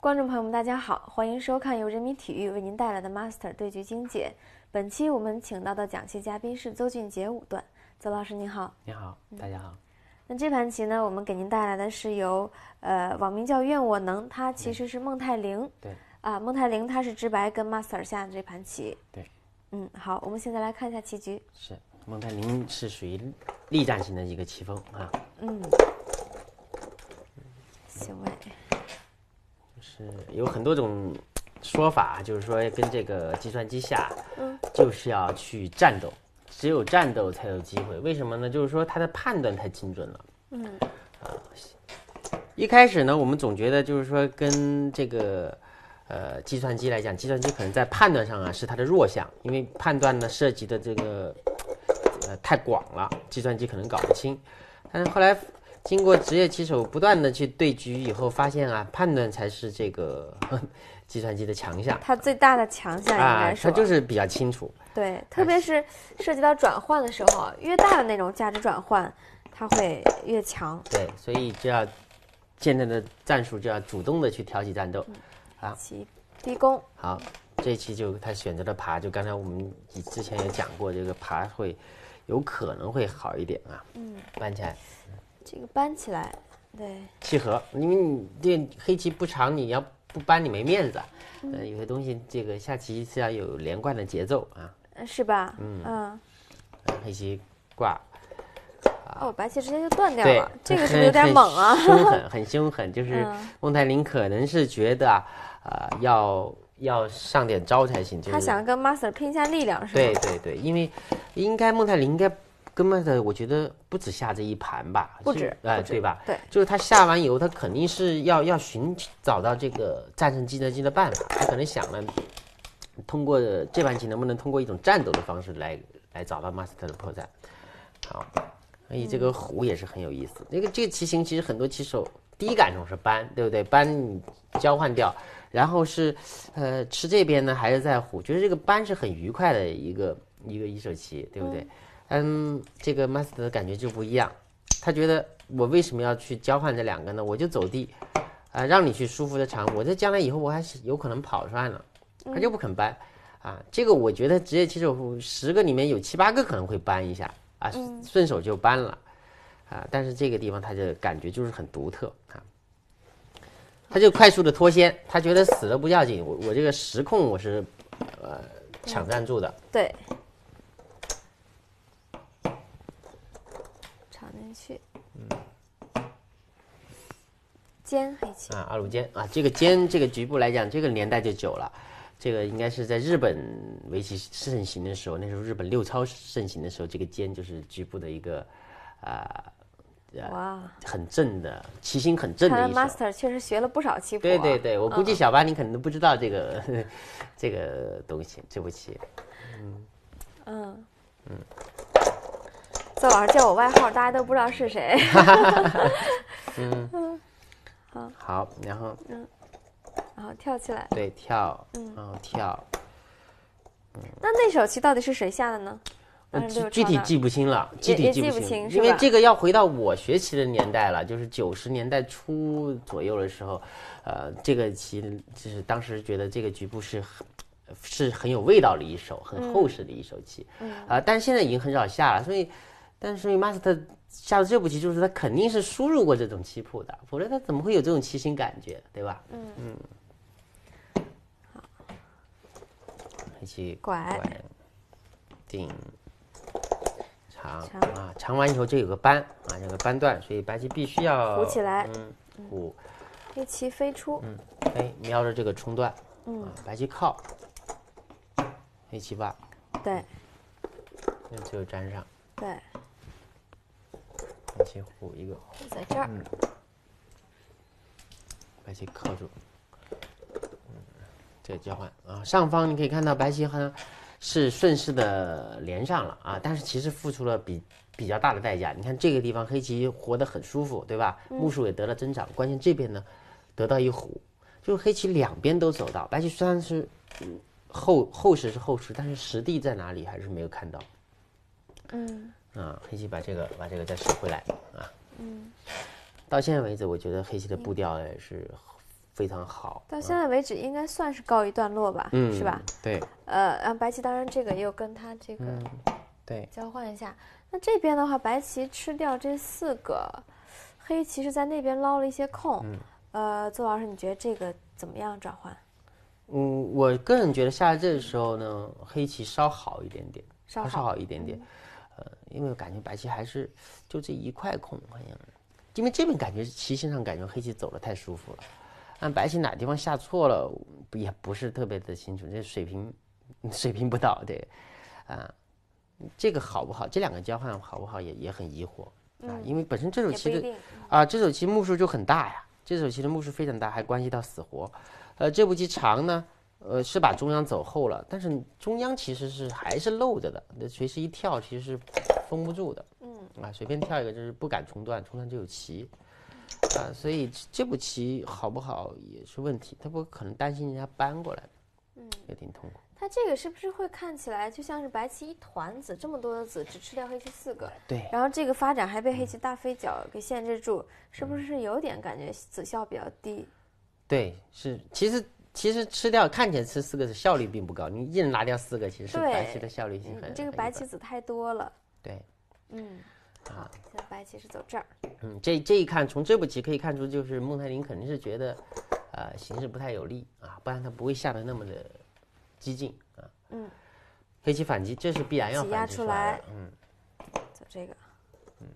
观众朋友们，大家好，欢迎收看由人民体育为您带来的 Master 对局精解。本期我们请到的讲棋嘉宾是邹俊杰五段。邹老师您好，您好，大家好。那这盘棋呢，我们给您带来的是由呃网名叫愿我能，他其实是孟泰玲，对啊，孟泰玲他是直白跟 Master 下的这盘棋。对，嗯，好，我们现在来看一下棋局。是孟泰玲是属于力战型的一个棋风啊。嗯，行微。有很多种说法，就是说跟这个计算机下，嗯，就是要去战斗，只有战斗才有机会。为什么呢？就是说它的判断太精准了，嗯，啊，一开始呢，我们总觉得就是说跟这个呃计算机来讲，计算机可能在判断上啊是它的弱项，因为判断呢涉及的这个呃太广了，计算机可能搞不清。但是后来。经过职业棋手不断的去对局以后，发现啊，判断才是这个 计算机的强项。它最大的强项应该是它就是比较清楚。对，特别是涉及到转换的时候，越大的那种价值转换，它会越强。对，所以就要现在的战术就要主动的去挑起战斗，啊，低攻。好，这期就他选择了爬，就刚才我们之前也讲过，这个爬会有可能会好一点啊。嗯，搬起来。这个搬起来，对，契合，因为你这黑棋不长，你要不搬你没面子。呃，有些东西这个下棋是要有连贯的节奏啊，是吧？嗯嗯，黑棋挂，哦，白棋直接就断掉了，这个是不是有点猛啊？很凶狠，很凶狠，就是孟泰林可能是觉得啊，要要上点招才行，就是他想跟 master 拼一下力量，是吧？对对对，因为应该孟泰林应该。我觉得不止下这一盘吧，不止，哎，对吧？对，就是他下完以后，他肯定是要要寻找到这个战胜计算机的办法。他可能想了，通过这盘棋能不能通过一种战斗的方式来来找到 master 的破绽。好，所以这个虎也是很有意思。那个这个棋形其实很多棋手第一感受是搬，对不对？搬交换掉，然后是呃吃这边呢还是在虎？觉得这个搬是很愉快的一个一个一手棋，对不对？嗯，这个 master 的感觉就不一样，他觉得我为什么要去交换这两个呢？我就走地，啊，让你去舒服的尝。我在将来以后我还是有可能跑出来呢，他就不肯搬，啊，这个我觉得职业棋手十个里面有七八个可能会搬一下，啊，顺手就搬了，啊，但是这个地方他就感觉就是很独特啊，他就快速的脱先，他觉得死了不要紧，我我这个时控我是，呃，抢占住的，对。肩黑棋啊，二路肩啊，这个肩这个局部来讲，这个年代就久了，这个应该是在日本围棋盛行的时候，那时候日本六超盛行的时候，这个肩就是局部的一个，啊，哇，很正的，棋形很正的 Master 确实学了不少棋谱。对对对，我估计小八你可能都不知道这个，这个东西这步棋。嗯嗯嗯，做老师叫我外号，大家都不知道是谁。嗯 嗯。好然后嗯，然后跳起来，对，跳，嗯，然后跳，嗯，那那首棋到底是谁下的呢？我具体记不清了，具体记不清，因为这个要回到我学棋的年代了，就是九十年代初左右的时候，呃，这个棋就是当时觉得这个局部是很是很有味道的一手，很厚实的一手棋，啊，但是现在已经很少下了，所以。但是伊马斯他下的这步棋，就是他肯定是输入过这种棋谱的，否则他怎么会有这种棋型感觉，对吧？嗯嗯。好，黑棋拐定长啊，长完以后这有个扳啊，有个扳断，所以白棋必须要鼓起来。嗯。五。黑棋飞出。嗯。飞瞄着这个冲断。嗯。白棋靠。黑棋八。对。那就粘上。对。先虎一个，在这儿。白棋靠住，这个交换啊！上方你可以看到白棋好像是顺势的连上了啊，但是其实付出了比比较大的代价。你看这个地方黑棋活得很舒服，对吧？目数也得了增长，关键这边呢得到一虎，就是黑棋两边都走到。白棋虽然是厚厚实是厚实，但是实地在哪里还是没有看到。嗯。啊，黑棋把这个把这个再收回来啊！嗯，到现在为止，我觉得黑棋的步调也是非常好。到现在为止，应该算是告一段落吧？嗯，是吧？对。呃，后白棋当然这个又跟他这个对交换一下。那这边的话，白棋吃掉这四个，黑棋是在那边捞了一些空。嗯。呃，邹老师，你觉得这个怎么样？转换？嗯，我个人觉得下在这个时候呢，黑棋稍好一点点，稍好一点点。呃，因为我感觉白棋还是就这一块空，好像，因为这边感觉棋形上感觉黑棋走的太舒服了，按白棋哪地方下错了，也不是特别的清楚，这水平 水平不到，对，啊，这个好不好？这两个交换好不好？也也很疑惑啊，因为本身这手棋的啊，这手棋目数就很大呀，这手棋的目数非常大，还关系到死活，呃，这步棋长呢？呃，是把中央走后了，但是中央其实是还是漏着的，那随时一跳其实是封不住的。嗯，啊，随便跳一个就是不敢冲断，冲断就有棋，啊，所以这步棋好不好也是问题。他不可能担心人家搬过来嗯，也挺痛苦。他这个是不是会看起来就像是白棋一团子，这么多的子只吃掉黑棋四个？对。然后这个发展还被黑棋大飞脚给限制住，是不是有点感觉子效比较低？对，是其实。其实吃掉看起来吃四个是效率并不高，你一人拿掉四个其实是白棋的效率性很这个白棋子太多了。对，嗯，啊，白棋是走这儿。嗯，这这一看，从这步棋可以看出，就是孟泰林肯定是觉得，呃，形势不太有利啊，不然他不会下的那么的激进啊。嗯，黑棋反击这是必然要反击出来嗯，走这个。嗯。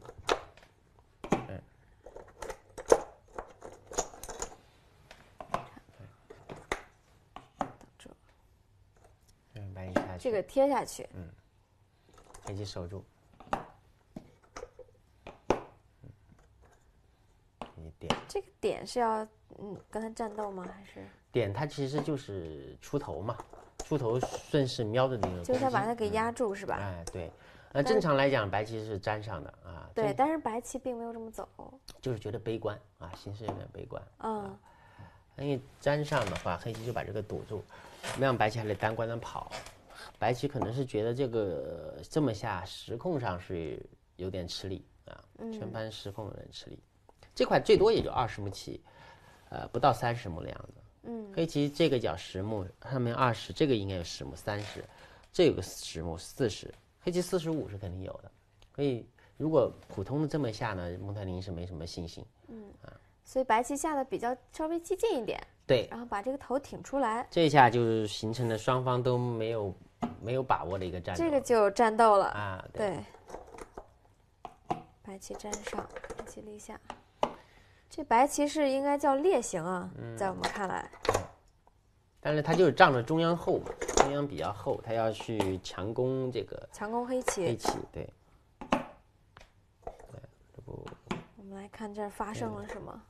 这个贴下去，嗯，黑棋守住，你点这个点是要嗯跟他战斗吗？还是点他其实就是出头嘛，出头顺势瞄着个，就是想把他给压住是吧？哎，对，那正常来讲，白棋是粘上的啊。对，但是白棋并没有这么走，就是觉得悲观啊，形势有点悲观啊。因为粘上的话，黑棋就把这个堵住，那样白棋还得单关的跑。白棋可能是觉得这个这么下，实控上是有点吃力啊，全盘实控有点吃力。这块最多也就二十目棋，呃，不到三十目的样子。嗯，黑棋这个叫十目，上面二十，这个应该有十目，三十，这有个十目，四十，黑棋四十五是肯定有的。所以如果普通的这么下呢，孟泰林是没什么信心。嗯，啊，所以白棋下的比较稍微激进一点，对，然后把这个头挺出来，这下就是形成了双方都没有。没有把握的一个战，这个就战斗了啊！对，白棋粘上，黑棋立下。这白棋是应该叫裂形啊，在我们看来。但是它就是仗着中央厚嘛，中央比较厚，它要去强攻这个。强攻黑棋。黑棋，对。这不，我们来看这发生了什么。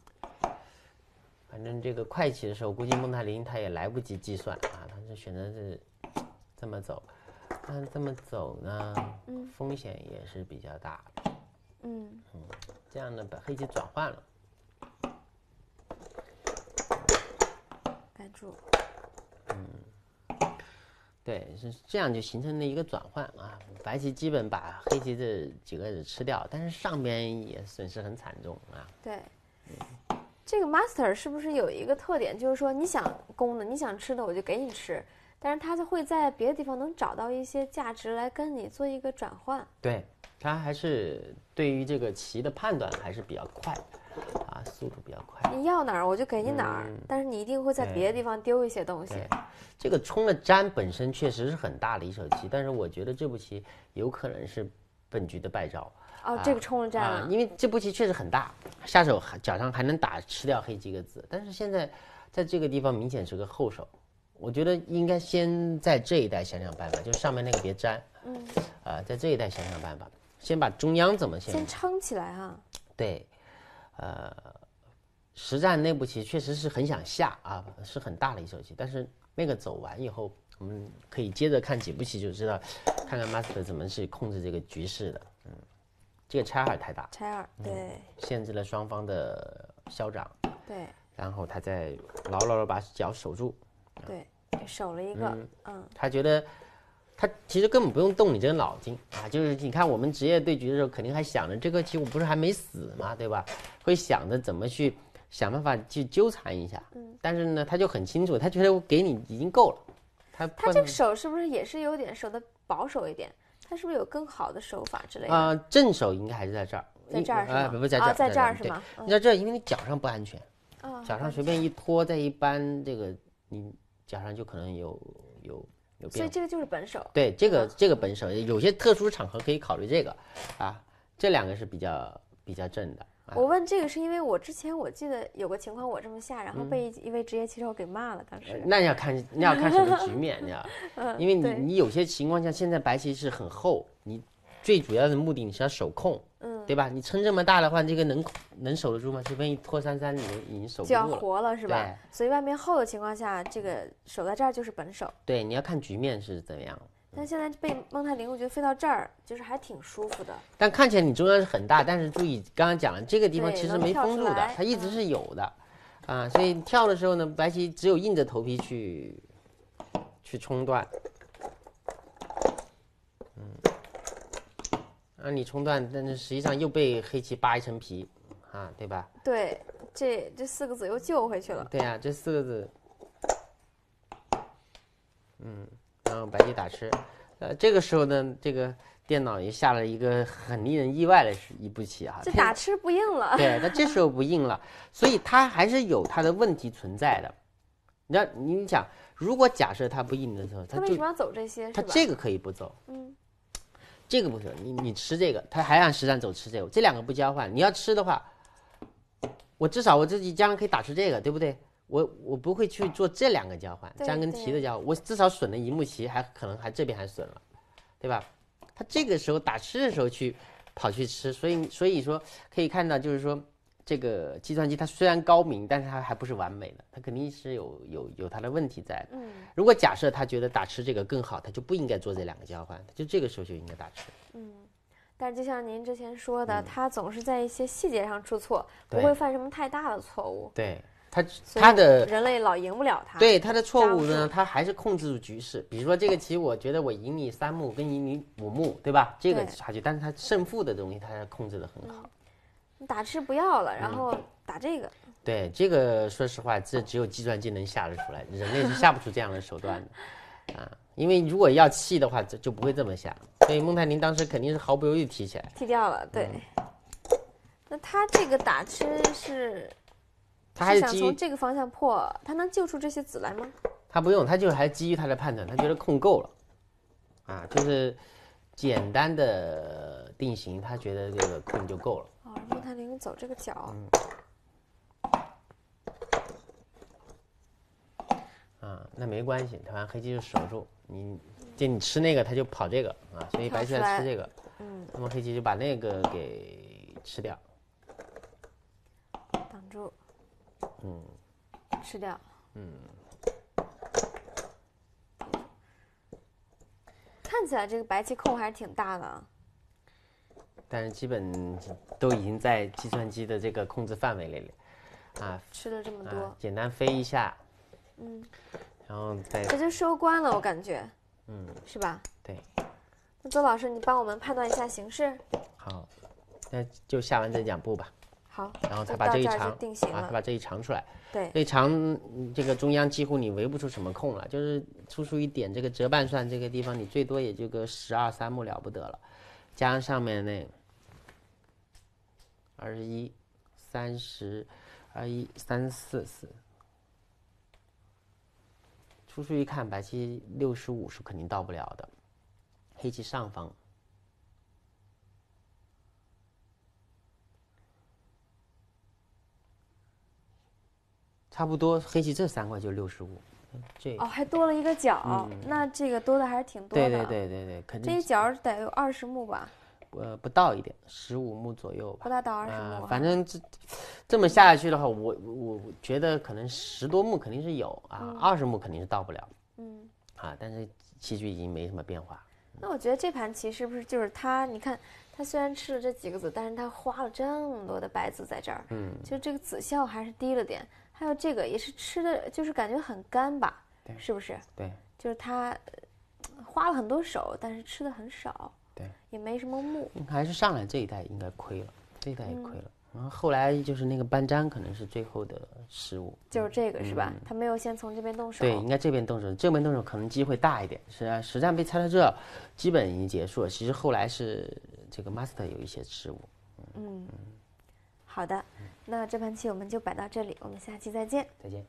反正这个快棋的时候，估计蒙泰林他也来不及计算啊，他就选择是。这么走，但这么走呢，嗯，风险也是比较大，嗯嗯，这样呢把黑棋转换了，白住，嗯，对，是这样就形成了一个转换啊，白棋基本把黑棋这几个也吃掉，但是上边也损失很惨重啊。对，这个 master 是不是有一个特点，就是说你想攻的，你想吃的，我就给你吃。但是他会在别的地方能找到一些价值来跟你做一个转换。对他还是对于这个棋的判断还是比较快，啊，速度比较快。你要哪儿我就给你哪儿，但是你一定会在别的地方丢一些东西。这个冲了粘本身确实是很大的一手棋，但是我觉得这步棋有可能是本局的败招。哦，这个冲了粘，因为这步棋确实很大，下手还脚上还能打吃掉黑几个子，但是现在在这个地方明显是个后手。我觉得应该先在这一带想想办法，就上面那个别粘，嗯，啊，在这一带想想办法，先把中央怎么先先撑起来啊？对，呃，实战那步棋确实是很想下啊，是很大的一手棋，但是那个走完以后，我们可以接着看几步棋就知道，看看 master 怎么去控制这个局势的。嗯，这个拆二太大，拆二对限制了双方的嚣张，对，然后他再牢牢的把脚守住，对。守了一个，嗯，他觉得他其实根本不用动你这个脑筋啊，就是你看我们职业对局的时候，肯定还想着这个棋我不是还没死嘛，对吧？会想着怎么去想办法去纠缠一下。嗯，但是呢，他就很清楚，他觉得我给你已经够了。他他这个手是不是也是有点守的保守一点？他是不是有更好的手法之类的？啊，正手应该还是在这儿，在这儿是吧？不这儿，在这儿是吗？你在这儿，因为你脚上不安全，脚上随便一拖，在一般这个你。加上就可能有有有变，所以这个就是本手。对，这个这个本手，有些特殊场合可以考虑这个，啊，这两个是比较比较正的。我问这个是因为我之前我记得有个情况我这么下，然后被一位职业棋手给骂了，当时。那要看那要看什么局面，你要，因为你你有些情况下现在白棋是很厚，你最主要的目的你是要守控。对吧？你撑这么大的话，这个能能守得住吗？除非一拖三三，你经已经守不住了，就要活了是吧？对，所以外面厚的情况下，这个守在这儿就是本守。对，你要看局面是怎么样但现在被孟泰林，我觉得飞到这儿就是还挺舒服的。但看起来你中央是很大，但是注意，刚刚讲了这个地方其实没封住的，它一直是有的，啊，所以跳的时候呢，白棋只有硬着头皮去，去冲断。让你冲断，但是实际上又被黑棋扒一层皮，啊，对吧？对，这这四个子又救回去了。对呀，这四个子，嗯，然后白棋打吃，呃，这个时候呢，这个电脑也下了一个很令人意外的是一步棋啊。这打吃不硬了。对，那这时候不硬了，所以它还是有它的问题存在的。你你想，如果假设它不硬的时候，它为什么要走这些？它这个可以不走，嗯。这个不行，你，你吃这个，他还按实战走吃这个，这两个不交换。你要吃的话，我至少我自己将来可以打出这个，对不对？我我不会去做这两个交换，将跟棋的交换，我至少损了一目棋，还可能还这边还损了，对吧？他这个时候打吃的时候去跑去吃，所以所以说可以看到就是说。这个计算机它虽然高明，但是它还不是完美的，它肯定是有有有它的问题在的。嗯，如果假设他觉得打吃这个更好，他就不应该做这两个交换，就这个时候就应该打吃。嗯，但就像您之前说的，他总是在一些细节上出错，不会犯什么太大的错误。对他他的人类老赢不了他，对他的错误呢，他还是控制住局势。比如说这个棋，我觉得我赢你三目，跟赢你五目，对吧？这个差距，但是他胜负的东西他控制的很好。打吃不要了，然后打这个。对这个，说实话，这只有计算机能下得出来，人类是下不出这样的手段的啊！因为如果要气的话，就就不会这么下。所以孟泰林当时肯定是毫不犹豫提起来，踢掉了。对，那他这个打吃是，他是想从这个方向破，他能救出这些子来吗？他不用，他就还基于他的判断，他觉得控够了啊，就是简单的定型，他觉得这个控就够了。后他林走这个角，啊，那没关系，他把黑棋就守住，你就你吃那个，他就跑这个啊，所以白棋要吃这个，嗯，那么黑棋就把那个给吃掉，挡住，嗯，吃掉，嗯，看起来这个白棋空还是挺大的。但是基本都已经在计算机的这个控制范围里了，啊，吃了这么多，简单飞一下，嗯，然后再这就收官了，我感觉，嗯，是吧？对，那周老师，你帮我们判断一下形势。好，那就下完再讲步吧。好，然后他把这一长啊，他把这一长出来，对，这一长这个中央几乎你围不出什么空了，就是突出一点这个折半算这个地方，你最多也就个十二三目了不得了，加上上面那。二十一，三十，二一三四四。出去一看，白棋六十五是肯定到不了的。黑棋上方差不多，黑棋这三块就六十五。这哦，还多了一个角，那这个多的还是挺多的。对对对对对，肯定。这一角得有二十目吧。呃，不到一点，十五目左右吧，不大到二十反正这这么下去的话，我我觉得可能十多目肯定是有啊，二十目肯定是到不了。嗯，啊，但是棋局已经没什么变化。那我觉得这盘棋是不是就是他？你看，他虽然吃了这几个子，但是他花了这么多的白子在这儿。嗯，就这个子效还是低了点。还有这个也是吃的，就是感觉很干吧？对，是不是？对，就是他花了很多手，但是吃的很少。对，也没什么木，还是上来这一代应该亏了，这一代也亏了。然后后来就是那个搬砖，可能是最后的失误，就是这个是吧？他没有先从这边动手，对，应该这边动手，这边动手可能机会大一点。是啊，实战被拆到这，基本已经结束了。其实后来是这个 master 有一些失误，嗯，好的，那这盘棋我们就摆到这里，我们下期再见，再见。